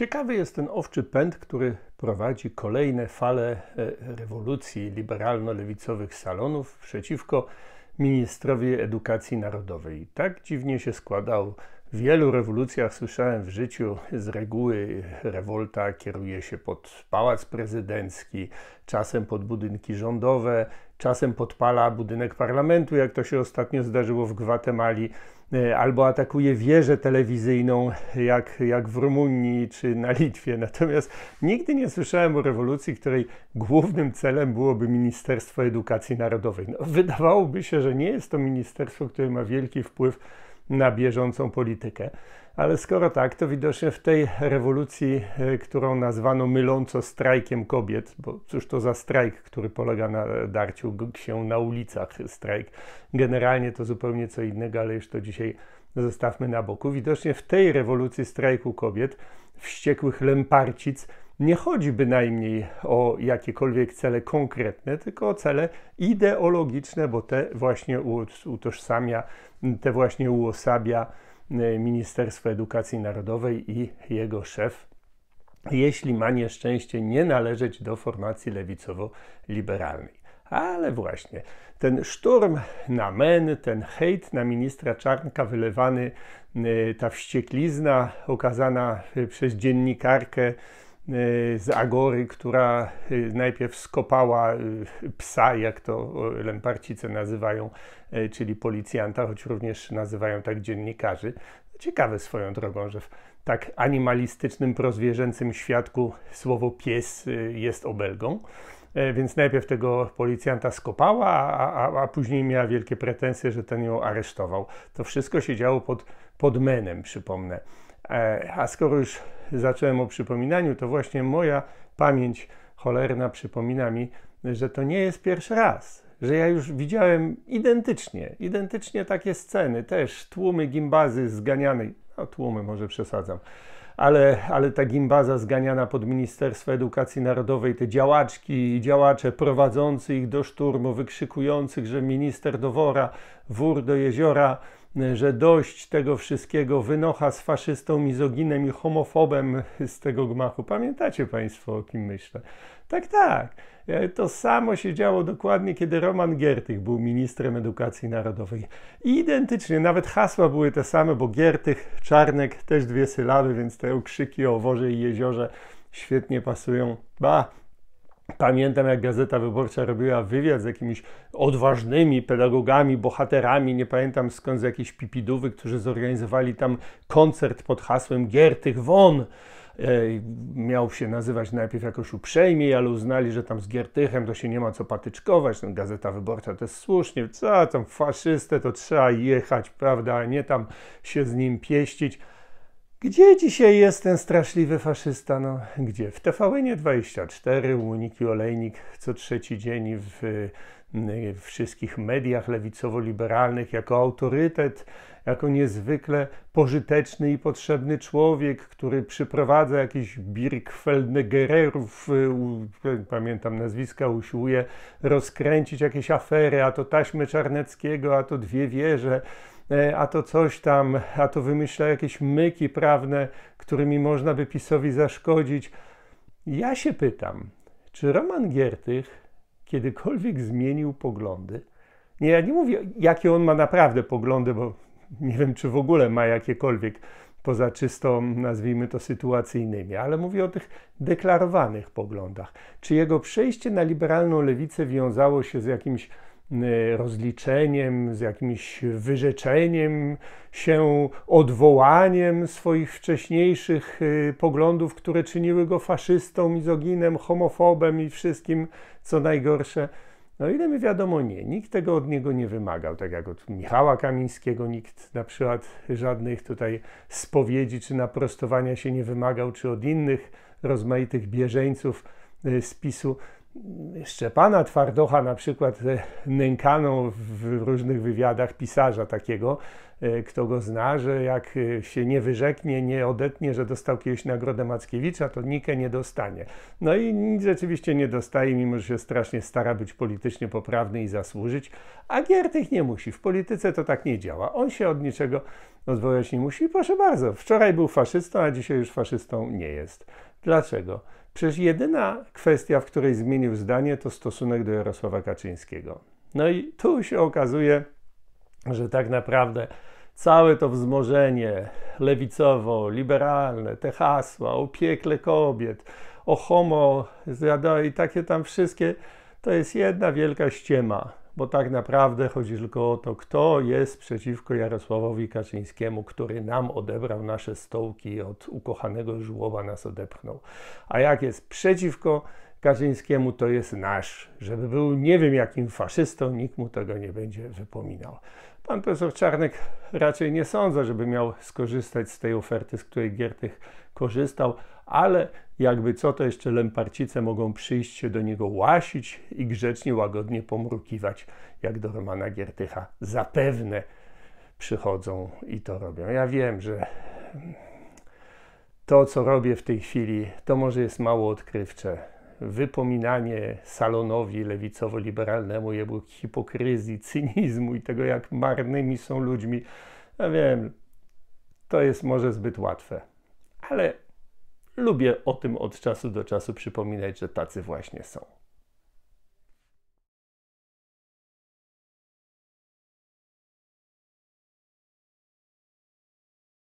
Ciekawy jest ten owczy pęd, który prowadzi kolejne fale e, rewolucji liberalno-lewicowych salonów przeciwko ministrowi edukacji narodowej. Tak dziwnie się składał. W wielu rewolucjach słyszałem w życiu, z reguły rewolta kieruje się pod pałac prezydencki, czasem pod budynki rządowe, czasem podpala budynek parlamentu, jak to się ostatnio zdarzyło w Gwatemali, e, albo atakuje wieżę telewizyjną, jak, jak w Rumunii czy na Litwie. Natomiast nigdy nie słyszałem o rewolucji, której głównym celem byłoby Ministerstwo Edukacji Narodowej. No, wydawałoby się, że nie jest to ministerstwo, które ma wielki wpływ na bieżącą politykę. Ale skoro tak, to widocznie w tej rewolucji, e, którą nazwano myląco strajkiem kobiet, bo cóż to za strajk, który polega na darciu się na ulicach, strajk generalnie to zupełnie co innego, ale już to dzisiaj zostawmy na boku. Widocznie w tej rewolucji strajku kobiet, wściekłych lemparcic, nie chodzi bynajmniej o jakiekolwiek cele konkretne, tylko o cele ideologiczne, bo te właśnie utożsamia, te właśnie uosabia E, Ministerstwo Edukacji Narodowej i jego szef, jeśli ma nieszczęście nie należeć do formacji lewicowo-liberalnej. Ale właśnie ten szturm na MEN, ten hejt na ministra Czarnka wylewany, e, ta wścieklizna okazana e, przez dziennikarkę, Y, z Agory, która y, najpierw skopała y, psa, jak to lemparcice nazywają, czyli policjanta, choć również nazywają tak dziennikarzy. No, ciekawe swoją drogą, że w tak animalistycznym, prozwierzęcym świadku słowo pies jest obelgą. E, więc najpierw tego policjanta skopała, a, a, a później miała wielkie pretensje, że ten ją aresztował. To wszystko się działo pod, pod menem, przypomnę. E, a skoro już zacząłem o przypominaniu, to właśnie moja pamięć cholerna przypomina mi, że to nie jest pierwszy raz, że ja już widziałem identycznie, identycznie takie sceny, też tłumy gimbazy zganianej, no tłumy może przesadzam, ale, ale ta gimbaza zganiana pod Ministerstwo Edukacji Narodowej, te działaczki i działacze prowadzący ich do szturmu, wykrzykujących, że minister do wora, wór do jeziora, że dość tego wszystkiego wynocha z faszystą, mizoginem i homofobem z tego gmachu. Pamiętacie Państwo, o kim myślę? Tak, tak. E, to samo się działo dokładnie, kiedy Roman Giertych był ministrem edukacji narodowej. Identycznie, nawet hasła były te same, bo Giertych, Czarnek, też dwie sylaby, więc te okrzyki o wozie i jeziorze świetnie pasują. Ba, Pamiętam, jak Gazeta Wyborcza robiła wywiad z jakimiś odważnymi pedagogami, bohaterami, nie pamiętam skąd, z jakiejś pipidówy, którzy zorganizowali tam koncert pod hasłem Giertych Won miał się nazywać najpierw jakoś uprzejmiej, ale uznali, że tam z Giertychem to się nie ma co patyczkować, no, Gazeta Wyborcza to jest słusznie, co tam faszystę to trzeba jechać, prawda, a nie tam się z nim pieścić. Gdzie dzisiaj jest ten straszliwy faszysta? No, gdzie? W TVN24, Uniki Olejnik co trzeci dzień w, w wszystkich mediach lewicowo-liberalnych jako autorytet, jako niezwykle pożyteczny i potrzebny człowiek, który przyprowadza jakichś Birkfeldnegererów, pamiętam nazwiska, usiłuje rozkręcić jakieś afery, a to taśmy Czarneckiego, a to dwie wieże. E, a to coś tam, a to wymyśla jakieś myki prawne, którymi można by PiSowi zaszkodzić. Ja się pytam, czy Roman Giertych kiedykolwiek zmienił poglądy? Nie, ja nie mówię, jakie on ma naprawdę poglądy, bo nie wiem, czy w ogóle ma jakiekolwiek poza czysto, nazwijmy to, sytuacyjnymi, ale mówię o tych deklarowanych poglądach. Czy jego przejście na liberalną lewicę wiązało się z jakimś Y, rozliczeniem, z jakimś wyrzeczeniem się, odwołaniem swoich wcześniejszych y, poglądów, które czyniły go faszystą, mizoginem, homofobem i wszystkim, co najgorsze. No ile mi wiadomo, nie. Nikt tego od niego nie wymagał, tak jak od Michała Kamińskiego nikt na przykład żadnych tutaj spowiedzi czy naprostowania się nie wymagał, czy od innych rozmaitych bierzeńców z y, PiSu. Szczepana Twardocha na przykład e, nękano w różnych wywiadach pisarza takiego, e, kto go zna, że jak e, się nie wyrzeknie, nie odetnie, że dostał kiedyś nagrodę Mackiewicza, to Nikę nie dostanie. No i rzeczywiście nie dostaje, mimo że się strasznie stara być politycznie poprawny i zasłużyć, a Giertych nie musi. W polityce to tak nie działa. On się od niczego odwołać nie musi. I proszę bardzo, wczoraj był faszystą, a dzisiaj już faszystą nie jest. Dlaczego? Przecież jedyna kwestia, w której zmienił zdanie, to stosunek do Jarosława Kaczyńskiego. No i tu się okazuje, że tak naprawdę całe to wzmożenie lewicowo-liberalne, te hasła o piekle kobiet, o homo, i takie tam wszystkie, to jest jedna wielka ściema bo tak naprawdę chodzi tylko o to, kto jest przeciwko Jarosławowi Kaczyńskiemu, który nam odebrał nasze stołki od ukochanego żłoba nas odepchnął. A jak jest przeciwko Kaczyńskiemu to jest nasz. Żeby był nie wiem jakim faszystą, nikt mu tego nie będzie wypominał. Pan profesor Czarnek raczej nie sądzę, żeby miał skorzystać z tej oferty, z której Giertych korzystał, ale jakby co, to jeszcze lemparcice mogą przyjść się do niego łasić i grzecznie, łagodnie pomrukiwać, jak do Romana Giertycha zapewne przychodzą i to robią. Ja wiem, że to, co robię w tej chwili, to może jest mało odkrywcze, wypominanie salonowi lewicowo-liberalnemu jego hipokryzji, cynizmu i tego, jak marnymi są ludźmi, ja wiem, to jest może zbyt łatwe, ale lubię o tym od czasu do czasu przypominać, że tacy właśnie są.